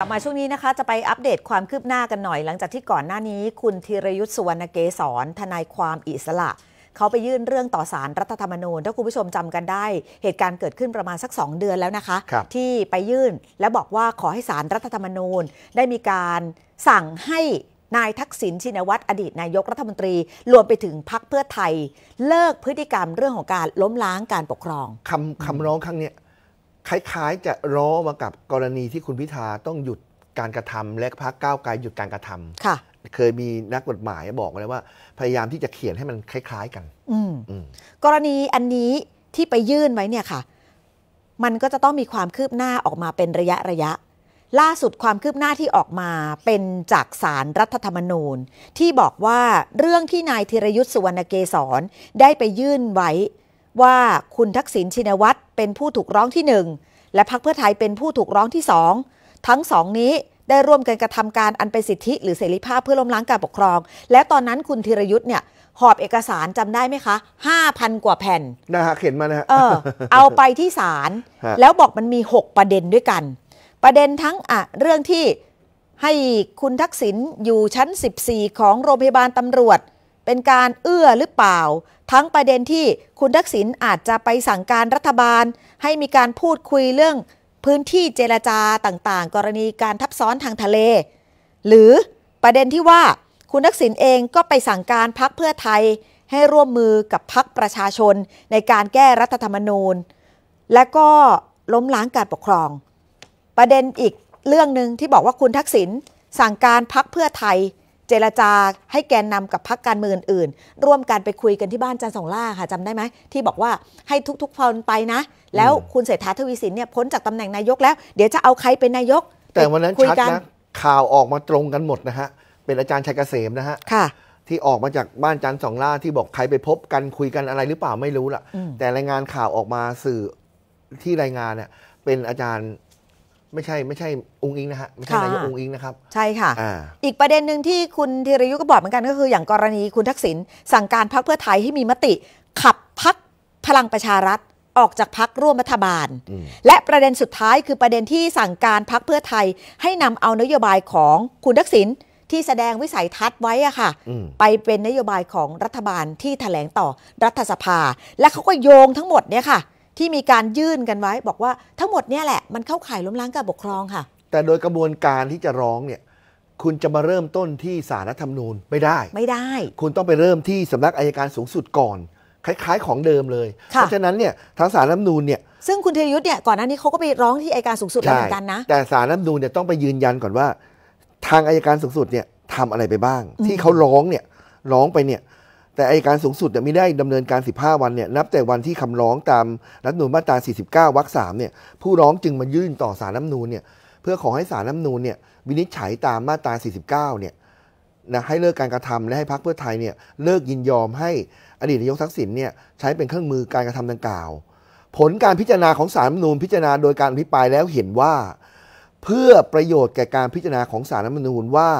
กลับมาช่วงนี้นะคะ จะไปอัปเดตความคืบหน้ากันหน่อย หลังจากที่ก่อนหน้านี้คุณธีรยุทธ์สุวรรณเกษรทนายความอิสระ เขาไปยื่นเรื่องต่อสารรัฐธรรมนูญถ้าคุณผู้ชมจำกันได้ เหตุการณ์เกิดขึ้นประมาณสัก 2 เดือนแล้วนะคะ ที่ไปยื่นและบอกว่าขอให้สารรัฐธรรมนูญ ได้มีการสั่งให้นายทักษิณชินวัตรอดีตนายกรัฐมนตรี รวมไปถึงพักเพื่อไทย เลิกพฤติกรรมเรื่องของการล้มล้างการปกครองคำคำร้องครั้งนี้คล้ายๆ จะล้อมากับกรณีที่คุณพิธา ต้องหยุดการกระทำ และพักก้าวไกลหยุดการกระทำ ค่ะ เคยมีนักกฎหมายบอกเล้ว่าพยายามที่จะเขียนให้มันคล้าย ๆกัน อืมกรณีอันนี้ที่ไปยื่นไว้เนี่ยค่ะ มันก็จะต้องมีความคืบหน้าออกมาเป็นระยะระยะ ล่าสุดความคืบหน้าที่ออกมาเป็นจากสารรัฐธรรมนูญ ที่บอกว่าเรื่องที่นายธีรยุทธ์สุวรรณเกษรได้ไปยื่นไว้ว่าคุณทักษิณชินวัตรเป็นผู้ถูกร้องที่หนึ่งและพรรคเพื่อไทยเป็นผู้ถูกร้องที่สองทั้งสองนี้ได้ร่วมกันกระทำการอันเป็นสิทธิหรือเสรีภาพเพื่อล้มล้างการปกครอง แล้วตอนนั้นคุณธีรยุทธ์เนี่ย หอบเอกสารจำได้ไหมคะห้าพันกว่าแผ่นนะฮะเขียนมานะฮะเออเอาไปที่ศาลแล้วบอกมันมี 6 ประเด็นด้วยกัน ประเด็นทั้งอ่ะเรื่องที่ให้คุณทักษิณอยู่ชั้น 14 ของโรงพยาบาลตำรวจเป็นการเอื้อหรือเปล่า ทั้งประเด็นที่คุณทักษิณอาจจะไปสั่งการรัฐบาลให้มีการพูดคุยเรื่อง พื้นที่เจรจาต่างๆ กรณีการทับซ้อนทางทะเล หรือประเด็นที่ว่า คุณทักษิณเองก็ไปสั่งการพักเพื่อไทย ให้ร่วมมือกับพักประชาชนในการแก้รัฐธรรมนูญ และก็ล้มล้างการปกครอง ประเด็นอีกเรื่องหนึ่งที่บอกว่าคุณทักษิณสั่งการพักเพื่อไทยเจรจาให้แกนนำกับพักการเมืองอื่น ร่วมกันไปคุยกันที่บ้านจันสองล่าค่ะจำได้ไหมที่บอกว่าให้ทุกๆคนไปนะแล้วคุณเศรษฐาทวีสินเนี่ยพ้นจากตำแหน่งนายกแล้ว เดี๋ยวจะเอาใครเป็นนายก แต่วันนั้นชัดนะข่าวออกมาตรงกันหมดนะฮะ เป็นอาจารย์ชัยเกษมนะฮะค่ะที่ออกมาจากบ้านจันสองล่าที่บอกใครไปพบกันคุยกันอะไรหรือเปล่าไม่รู้ล่ะ แต่รายงานข่าวออกมาสื่อที่รายงานเนี่ย เป็นอาจารย์ไม่ใช่ไม่ใช่องค์อิงนะฮะไม่ใช่นายกองค์อิงนะครับใช่ค่ะออีกประเด็นหนึ่งที่คุณธีรยุทธ์ก็บอกเหมือนกันก็คือ อย่างกรณีคุณทักษิณสั่งการพักเพื่อไทยให้มีมติ ขับพักพลังประชารัฐออกจากพักร่วมรัฐบาล และประเด็นสุดท้ายคือประเด็นที่สั่งการพักเพื่อไทยให้นำเอานโยบายของคุณทักษิณที่แสดงวิสัยทัศน์ไว้อะค่ะ ไปเป็นนโยบายของรัฐบาลที่ถแถลงต่อรัฐสภา และเขาก็โยงทั้งหมดเนี่ยค่ะที่มีการยื่นกันไว้บอกว่าทั้งหมดเนี่ยแหละมันเข้าข่ายล้ม ล้างการปกครองค่ะ แต่โดยกระบวนการที่จะร้องเนี่ยคุณจะมาเริ่มต้นที่สารรัฐธรรมนูญไม่ได้ ไม่ได้ คุณต้องไปเริ่มที่สำนักอายการสูงสุดก่อน คล้าย ๆของเดิมเลยเพราะฉะนั้นเนี่ยทางสารรัฐธรรมนูญเนี่ยซึ่งคุณธีรยุทธ์เนี่ยก่อนหน้านี้เขาก็ไปร้องที่อายการสูงสุดเหมือนกันนะแต่สารรัฐธรรมนูญเนี่ยต้องไปยืนยันก่อนว่า ทางอายการสูงสุดเนี่ยทำอะไรไปบ้าง ที่เขาร้องเนี่ยร้องไปเนี่ยแต่อายการสูงสุดเนี่ยไม่ได้ดำเนินการ 15 วันเนี่ยนับแต่วันที่คำร้องตามรัฐนูนมาตรา 49 วรรคสามเนี่ยผู้ร้องจึงมายื่นต่อสารน้ำนูนเนี่ยเพื่อขอให้สารน้ำนูนเนี่ยวินิจฉัยตามมาตรา 49 เนี่ยนะให้เลิกการกระทำและให้พรรคเพื่อไทยเนี่ยเลิกยินยอมให้อดีตนายกทักษิณเนี่ยใช้เป็นเครื่องมือการกระทำดังกล่าว ผลการพิจารณาของสารน้ำนูนพิจารณาโดยการอภิปรายแล้วเห็นว่า เพื่อประโยชน์แก่การพิจารณาของสารน้ำนูนว่า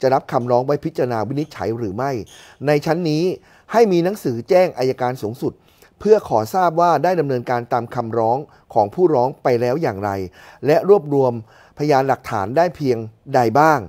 จะรับคำร้องไว้พิจารณาวินิจฉัยหรือไม่ ในชั้นนี้ให้มีหนังสือแจ้งอายการสูงสุด เพื่อขอทราบว่าได้ดำเนินการตามคำร้องของผู้ร้องไปแล้วอย่างไร และรวบรวมพยานหลักฐานได้เพียงใดบ้าง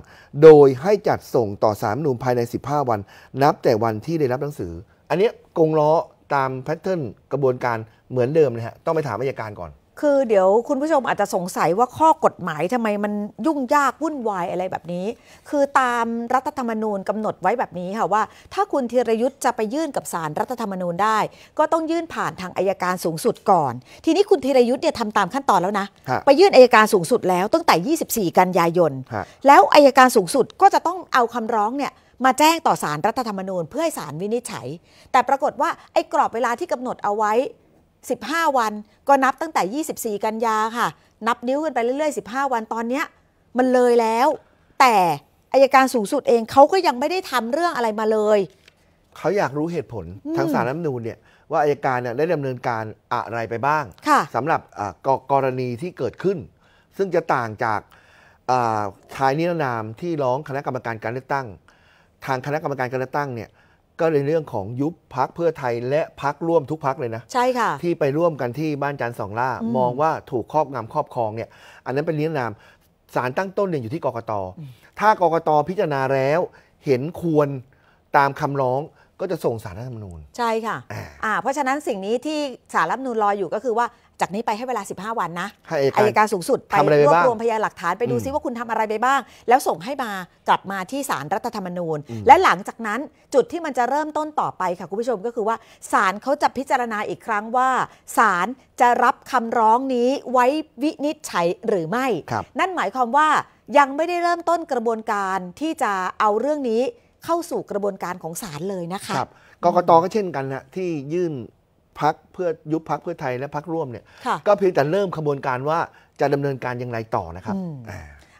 โดยให้จัดส่งต่อสามนุมภายใน 15 วันนับแต่วันที่ได้รับหนังสือ อันนี้กงล้อตามแพทเทิร์นกระบวนการเหมือนเดิมเลยฮะต้องไปถามอายการก่อนคือเดี๋ยวคุณผู้ชมอาจจะสงสัยว่าข้อกฎหมายทำไมมันยุ่งยากวุ่นวายอะไรแบบนี้ คือตามรัฐธรรมนูญกำหนดไว้แบบนี้ค่ะว่า ถ้าคุณธีรยุทธ์จะไปยื่นกับสารรัฐธรรมนูญได้ ก็ต้องยื่นผ่านทางอายการสูงสุดก่อน ทีนี้คุณธีรยุทธ์เนี่ยทำตามขั้นตอนแล้วนะ ไปยื่นอายการสูงสุดแล้วตั้งแต่ 24 กันยายน แล้วอายการสูงสุดก็จะต้องเอาคำร้องเนี่ยมาแจ้งต่อสารรัฐธรรมนูญเพื่อให้สารวินิจฉัย แต่ปรากฏว่าไอ้กรอบเวลาที่กำหนดเอาไว้15 วันก็นับตั้งแต่ 24 กันยาค่ะ นับนิ้วกันไปเรื่อย ๆ 15 วันตอนเนี้ยมันเลยแล้ว แต่อายการสูงสุดเองเขาก็ยังไม่ได้ทำเรื่องอะไรมาเลย เขาอยากรู้เหตุผลทางสารน้ำนูนเนี่ยว่าอายการเนี่ยได้ดำเนินการอะไรไปบ้างสำหรับกกรณีที่เกิดขึ้น ซึ่งจะต่างจากชายนิรนามที่ร้องคณะกรรมการการเลือกตั้ง ทางคณะกรรมการการเลือกตั้งเนี่ยก็ในเรื่องของยุบพักเพื่อไทยและพักร่วมทุกพักเลยนะ ใช่ค่ะ ที่ไปร่วมกันที่บ้านจันทร์สองล่า มองว่าถูกครอบงำครอบครองเนี่ย อันนั้นเป็นเรื่องนาม สารตั้งต้นเนี่ยอยู่ที่กกตถ้ากกต พิจารณาแล้วเห็นควรตามคำร้องก็จะส่งสารรัฐธรรมนูญใช่ค่ะะะเพราะฉะนั้นสิ่งนี้ที่สารรัฐธรรมนูญรออยู่ก็คือว่าจากนี้ไปให้เวลา 15 วันนะอายการสูงสุดไปรวบรวมพยานหลักฐานไปดูซิว่าคุณทำอะไรไปบ้าง แล้วส่งให้มากลับมาที่สารรัฐธรรมนูญ และหลังจากนั้นจุดที่มันจะเริ่มต้นต่อไปค่ะคุณผู้ชมก็คือว่าสารเขาจะพิจารณาอีกครั้งว่าสารจะรับคำร้องนี้ไว้วินิจฉัยหรือไม่นั่นหมายความว่ายังไม่ได้เริ่มต้นกระบวนการที่จะเอาเรื่องนี้เข้าสู่กระบวนการของศาลเลยนะคะครับกกต ก็เช่นกันนะที่ยื่นพักเพื่อยุบพักเพื่อไทยและพักร่วมเนี่ย ก็เพียงแต่เริ่มขบวนการว่าจะดำเนินการอย่างไรต่อนะครับ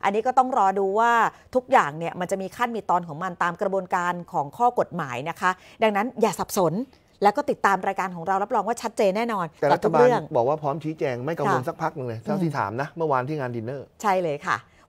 อันนี้ก็ต้องรอดูว่าทุกอย่างเนี่ยมันจะมีขั้นมีตอนของมันตามกระบวนการของข้อกฎหมายนะคะ ดังนั้นอย่าสับสนแล้วก็ติดตามรายการของเรารับรองว่าชัดเจนแน่นอน แต่รัฐบาลบอกว่าพร้อมชี้แจงไม่กังวลสักพักหนึ่งเลยเท่าที่ถามนะเมื่อวานที่งานดินเนอร์ ใช่เลยค่ะ